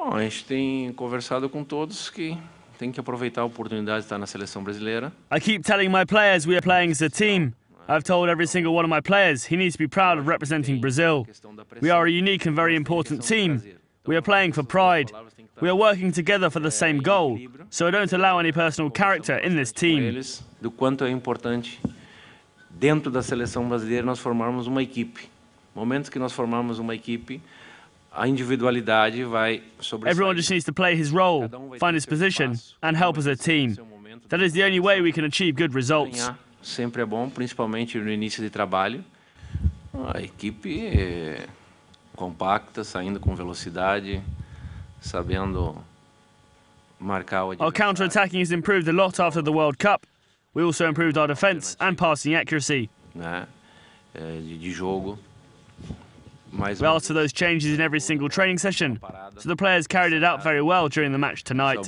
Bom, a gente tem conversado com todos que tem que aproveitar a oportunidade de estar na seleção brasileira. I keep telling my players we are playing as a team. I've told every single one of my players he needs to be proud of representing Brazil. We are a unique and very important team. We are playing for pride. We are working together for the é, same goal, so don't allow any personal character in this team. Do quanto é importante dentro da seleção brasileira nós formarmos uma equipe. Momentos que nós formamos uma equipe, a individualidade vai sobre. Everyone just needs to play his role, find his position and help as a team. That is the only way we can achieve good results. Sempre é bom, principalmente no início de trabalho. A equipe é compacta, saindo com velocidade, sabendo marcar o Our counter-attacking has improved a lot after the World Cup. We also improved our defense and passing accuracy. Né? É, de jogo, We asked for those changes in every single training session, so the players carried it out very well during the match tonight.